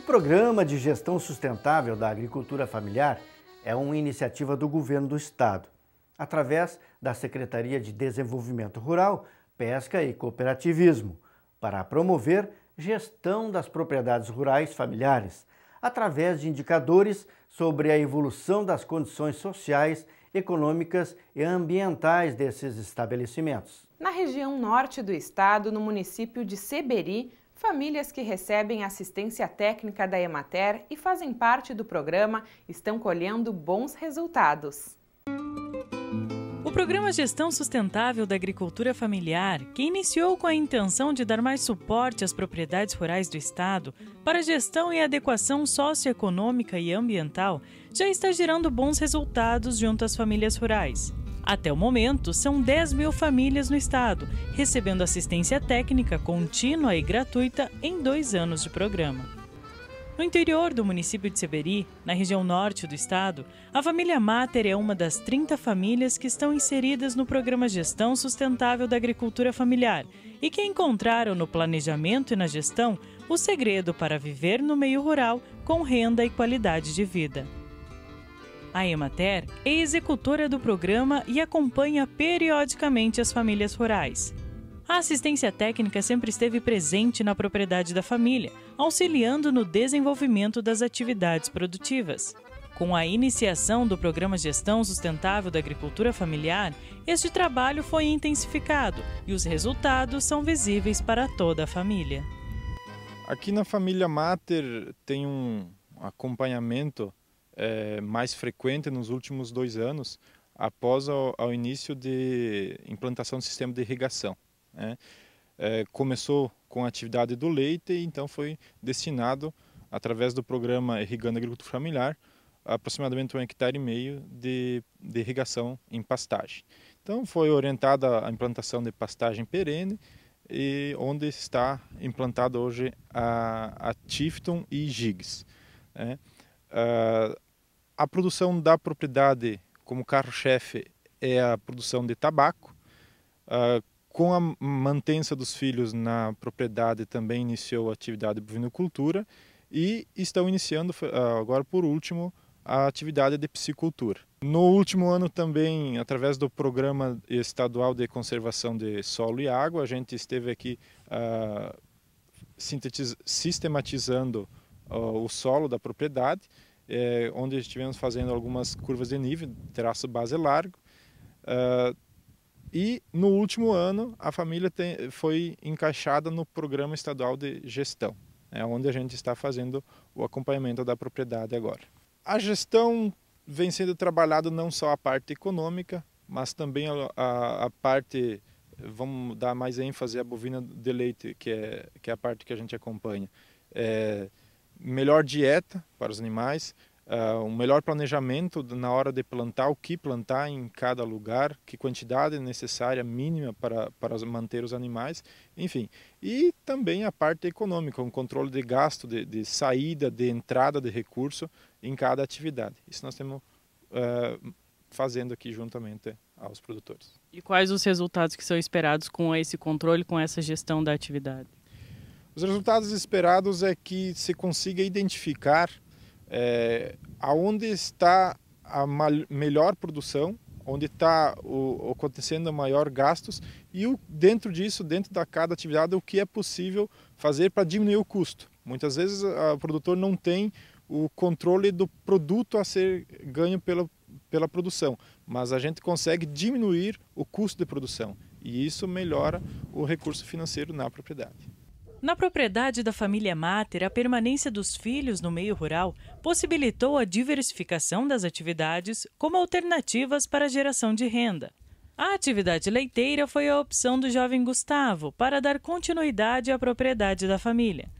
O Programa de Gestão Sustentável da Agricultura Familiar é uma iniciativa do Governo do Estado, através da Secretaria de Desenvolvimento Rural, Pesca e Cooperativismo, para promover gestão das propriedades rurais familiares, através de indicadores sobre a evolução das condições sociais, econômicas e ambientais desses estabelecimentos. Na região norte do estado, no município de Seberi, Famílias que recebem assistência técnica da Emater e fazem parte do programa estão colhendo bons resultados. O programa Gestão Sustentável da Agricultura Familiar, que iniciou com a intenção de dar mais suporte às propriedades rurais do Estado para gestão e adequação socioeconômica e ambiental, já está gerando bons resultados junto às famílias rurais. Até o momento, são 10 mil famílias no estado, recebendo assistência técnica contínua e gratuita em dois anos de programa. No interior do município de Seberi, na região norte do estado, a família Mater é uma das 30 famílias que estão inseridas no programa Gestão Sustentável da Agricultura Familiar e que encontraram no planejamento e na gestão o segredo para viver no meio rural com renda e qualidade de vida. A Emater é executora do programa e acompanha periodicamente as famílias rurais. A assistência técnica sempre esteve presente na propriedade da família, auxiliando no desenvolvimento das atividades produtivas. Com a iniciação do Programa Gestão Sustentável da Agricultura Familiar, este trabalho foi intensificado e os resultados são visíveis para toda a família. Aqui na família Mater tem um acompanhamento é, mais frequente nos últimos dois anos, após ao, ao início de implantação do sistema de irrigação. Né? É, começou com a atividade do leite e então foi destinado, através do programa Irrigando Agricultura Familiar, aproximadamente um hectare e meio de, de irrigação em pastagem. Então foi orientada a implantação de pastagem perene, e onde está implantada hoje a, a Tifton e Gigs. Né? Uh, a produção da propriedade como carro-chefe é a produção de tabaco. Uh, com a mantença dos filhos na propriedade também iniciou a atividade de bovinocultura e estão iniciando ah, agora por último a atividade de piscicultura. No último ano também, através do Programa Estadual de Conservação de Solo e Água, a gente esteve aqui uh, sistematizando uh, o solo da propriedade é, onde estivemos fazendo algumas curvas de nível, traço base largo. Uh, e no último ano, a família tem, foi encaixada no Programa Estadual de Gestão, é onde a gente está fazendo o acompanhamento da propriedade agora. A gestão vem sendo trabalhada não só a parte econômica, mas também a, a, a parte, vamos dar mais ênfase à bovina de leite, que é, que é a parte que a gente acompanha. É, melhor dieta para os animais, uh, um melhor planejamento na hora de plantar, o que plantar em cada lugar, que quantidade necessária mínima para, para manter os animais, enfim. E também a parte econômica, um controle de gasto, de, de saída, de entrada de recurso em cada atividade. Isso nós temos uh, fazendo aqui juntamente aos produtores. E quais os resultados que são esperados com esse controle, com essa gestão da atividade? Os resultados esperados é que se consiga identificar é, aonde está a melhor produção, onde está acontecendo maior gastos e o, dentro disso, dentro da cada atividade, o que é possível fazer para diminuir o custo. Muitas vezes o produtor não tem o controle do produto a ser ganho pela, pela produção, mas a gente consegue diminuir o custo de produção e isso melhora o recurso financeiro na propriedade. Na propriedade da família Mater, a permanência dos filhos no meio rural possibilitou a diversificação das atividades como alternativas para a geração de renda. A atividade leiteira foi a opção do jovem Gustavo para dar continuidade à propriedade da família.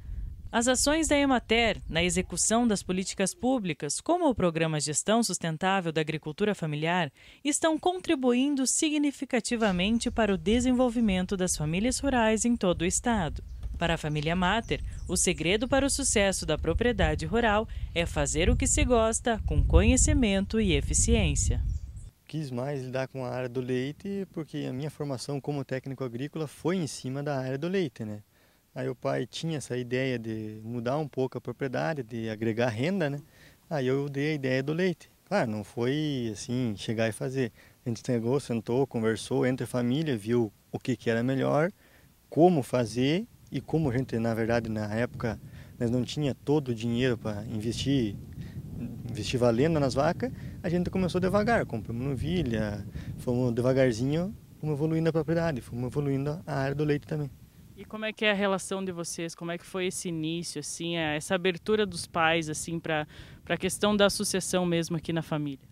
As ações da Emater na execução das políticas públicas, como o Programa Gestão Sustentável da Agricultura Familiar, estão contribuindo significativamente para o desenvolvimento das famílias rurais em todo o estado. Para a família Mater, o segredo para o sucesso da propriedade rural é fazer o que se gosta com conhecimento e eficiência. Quis mais lidar com a área do leite porque a minha formação como técnico agrícola foi em cima da área do leite, né? Aí o pai tinha essa ideia de mudar um pouco a propriedade, de agregar renda, né? Aí eu dei a ideia do leite. Claro, não foi assim chegar e fazer. A gente chegou, sentou, conversou entre a família, viu o que, que era melhor, como fazer e como a gente, na verdade, na época, nós não tinha todo o dinheiro para investir, investir valendo nas vacas, a gente começou devagar, compramos novilha, fomos devagarzinho, fomos evoluindo a propriedade, fomos evoluindo a área do leite também. E como é que é a relação de vocês? Como é que foi esse início, assim, é, essa abertura dos pais, assim, para a questão da sucessão mesmo aqui na família?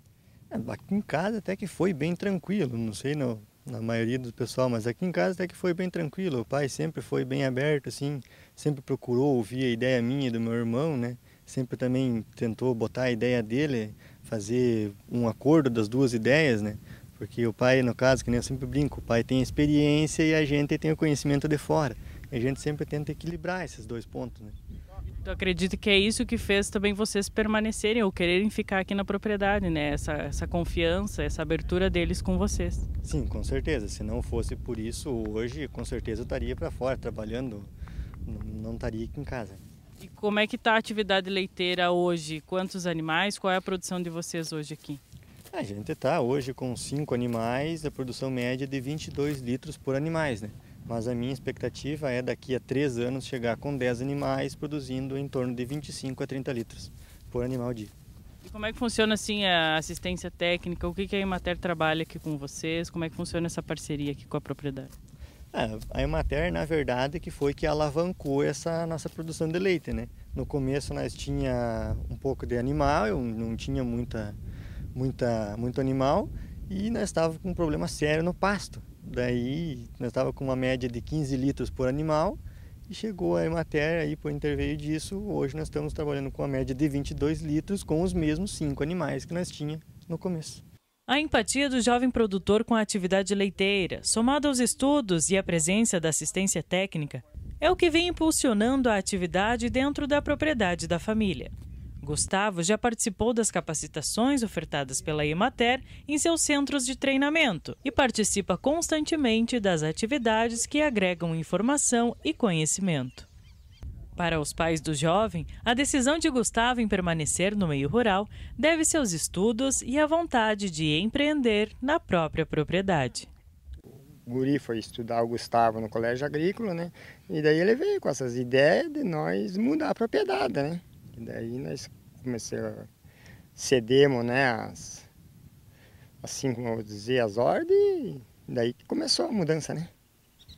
É, aqui em casa até que foi bem tranquilo, não sei, não, na maioria do pessoal, mas aqui em casa até que foi bem tranquilo. O pai sempre foi bem aberto, assim, sempre procurou ouvir a ideia minha e do meu irmão, né? Sempre também tentou botar a ideia dele, fazer um acordo das duas ideias, né? Porque o pai, no caso, que nem eu sempre brinco, o pai tem experiência e a gente tem o conhecimento de fora. E a gente sempre tenta equilibrar esses dois pontos, né? Eu acredito que é isso que fez também vocês permanecerem ou quererem ficar aqui na propriedade, né? Essa, essa confiança, essa abertura deles com vocês. Sim, com certeza. Se não fosse por isso, hoje com certeza eu estaria para fora trabalhando, não estaria aqui em casa. E como é que está a atividade leiteira hoje? Quantos animais? Qual é a produção de vocês hoje aqui? A gente está hoje com cinco animais, a produção média é de 22 litros por animais, né? mas a minha expectativa é daqui a três anos chegar com 10 animais produzindo em torno de 25 a 30 litros por animal dia. E como é que funciona assim a assistência técnica? O que, que a Emater trabalha aqui com vocês? Como é que funciona essa parceria aqui com a propriedade? É, a Emater, na verdade, que foi que alavancou essa nossa produção de leite, né? No começo nós tinha um pouco de animal, não tinha muita, muita, muito animal e nós estávamos com um problema sério no pasto. Daí nós estava com uma média de 15 litros por animal e chegou a matéria aí por interveio disso. Hoje nós estamos trabalhando com a média de 22 litros com os mesmos cinco animais que nós tinha no começo. A empatia do jovem produtor com a atividade leiteira, somada aos estudos e à presença da assistência técnica, é o que vem impulsionando a atividade dentro da propriedade da família. Gustavo já participou das capacitações ofertadas pela Imater em seus centros de treinamento e participa constantemente das atividades que agregam informação e conhecimento. Para os pais do jovem, a decisão de Gustavo em permanecer no meio rural deve-se aos estudos e à vontade de empreender na própria propriedade. O guri foi estudar o Gustavo no colégio agrícola, né? E daí ele veio com essas ideias de nós mudar a propriedade, né? E daí nós comecei a cedemos, né, as, assim como eu vou dizer, as ordens, daí que começou a mudança, né?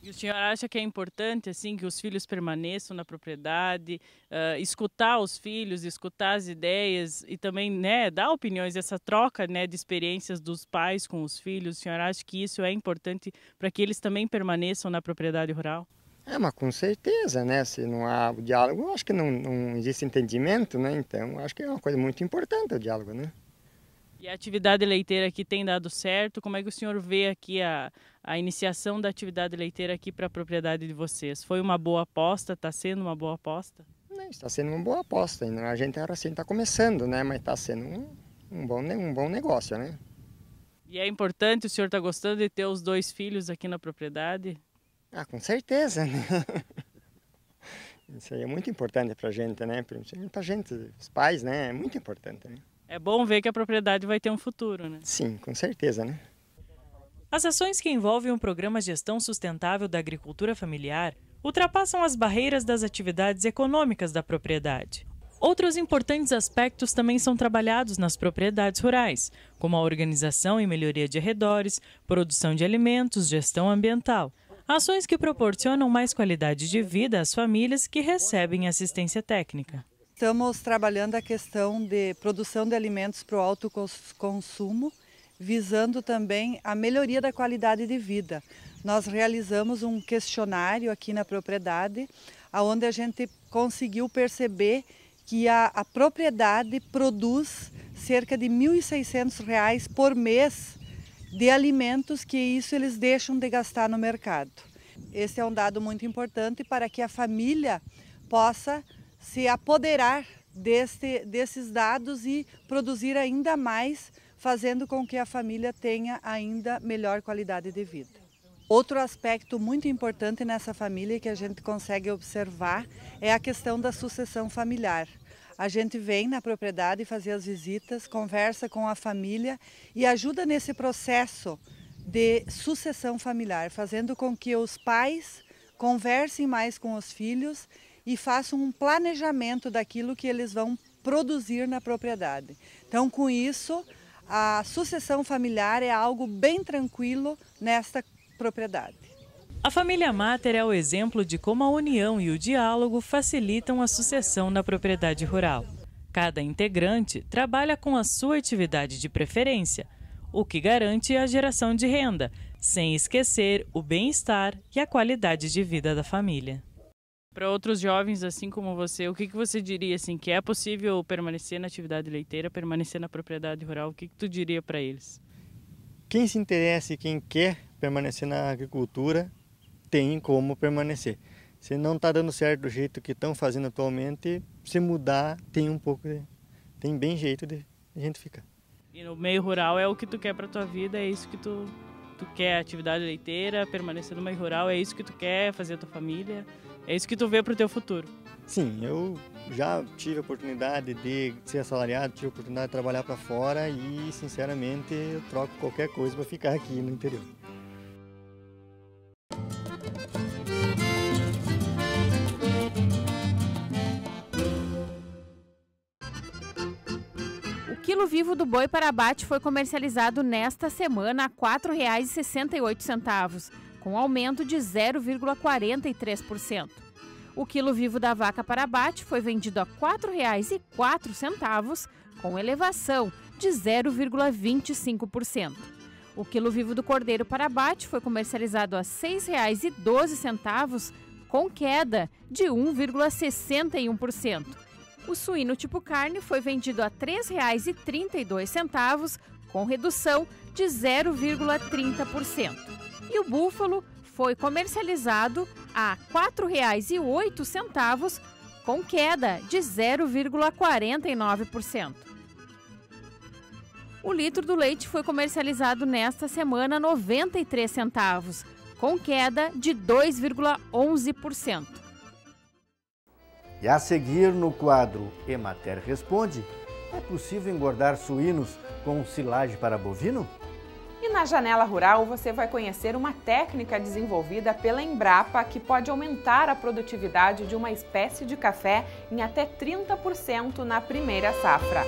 E o senhor acha que é importante assim que os filhos permaneçam na propriedade, uh, escutar os filhos, escutar as ideias e também né, dar opiniões, essa troca né, de experiências dos pais com os filhos? O senhor acha que isso é importante para que eles também permaneçam na propriedade rural? É, mas com certeza, né? Se não há o diálogo, acho que não, não existe entendimento, né? Então, acho que é uma coisa muito importante o diálogo, né? E a atividade leiteira aqui tem dado certo? Como é que o senhor vê aqui a, a iniciação da atividade leiteira aqui para a propriedade de vocês? Foi uma boa aposta? Tá né, está sendo uma boa aposta? Não, está sendo uma boa aposta. Ainda a gente assim está começando, né? Mas está sendo um, um, bom, um bom negócio, né? E é importante, o senhor está gostando de ter os dois filhos aqui na propriedade? Ah, com certeza. Né? Isso aí é muito importante para a gente, né? Para a gente, os pais, né? É muito importante, né? É bom ver que a propriedade vai ter um futuro, né? Sim, com certeza, né? As ações que envolvem o Programa Gestão Sustentável da Agricultura Familiar ultrapassam as barreiras das atividades econômicas da propriedade. Outros importantes aspectos também são trabalhados nas propriedades rurais, como a organização e melhoria de arredores, produção de alimentos, gestão ambiental, Ações que proporcionam mais qualidade de vida às famílias que recebem assistência técnica. Estamos trabalhando a questão de produção de alimentos para o autoconsumo, visando também a melhoria da qualidade de vida. Nós realizamos um questionário aqui na propriedade, onde a gente conseguiu perceber que a, a propriedade produz cerca de R$ 1.600 por mês de alimentos que isso eles deixam de gastar no mercado. Esse é um dado muito importante para que a família possa se apoderar deste, desses dados e produzir ainda mais, fazendo com que a família tenha ainda melhor qualidade de vida. Outro aspecto muito importante nessa família que a gente consegue observar é a questão da sucessão familiar. A gente vem na propriedade fazer as visitas, conversa com a família e ajuda nesse processo de sucessão familiar, fazendo com que os pais conversem mais com os filhos e façam um planejamento daquilo que eles vão produzir na propriedade. Então, com isso, a sucessão familiar é algo bem tranquilo nesta propriedade. A família Mater é o exemplo de como a união e o diálogo facilitam a sucessão na propriedade rural. Cada integrante trabalha com a sua atividade de preferência, o que garante a geração de renda, sem esquecer o bem-estar e a qualidade de vida da família. Para outros jovens assim como você, o que, que você diria assim que é possível permanecer na atividade leiteira, permanecer na propriedade rural? O que, que tu diria para eles? Quem se interessa e quem quer permanecer na agricultura tem como permanecer. Se não está dando certo do jeito que estão fazendo atualmente, se mudar tem um pouco de, tem bem jeito de a gente ficar. E no meio rural é o que tu quer para tua vida, é isso que tu tu quer, atividade leiteira, permanecer no meio rural, é isso que tu quer, fazer a tua família, é isso que tu vê para o teu futuro. Sim, eu já tive a oportunidade de ser assalariado, tive a oportunidade de trabalhar para fora e, sinceramente, eu troco qualquer coisa para ficar aqui no interior. Trevo do boi para abate foi comercializado nesta semana a R$ 4,68, com aumento de 0,43%. O quilo vivo da vaca para abate foi vendido a R$ 4,04, com elevação de 0,25%. O quilo vivo do cordeiro para abate foi comercializado a R$ 6,12, com queda de 1,61%. O suíno tipo carne foi vendido a R$ 3,32, com redução de 0,30%. E o búfalo foi comercializado a R$ 4,08, com queda de 0,49%. O litro do leite foi comercializado nesta semana a 93 centavos, com queda de 2,11%. E a seguir, no quadro Emater Responde, é possível engordar suínos com silagem para bovino? E na Janela Rural você vai conhecer uma técnica desenvolvida pela Embrapa que pode aumentar a produtividade de uma espécie de café em até 30% na primeira safra.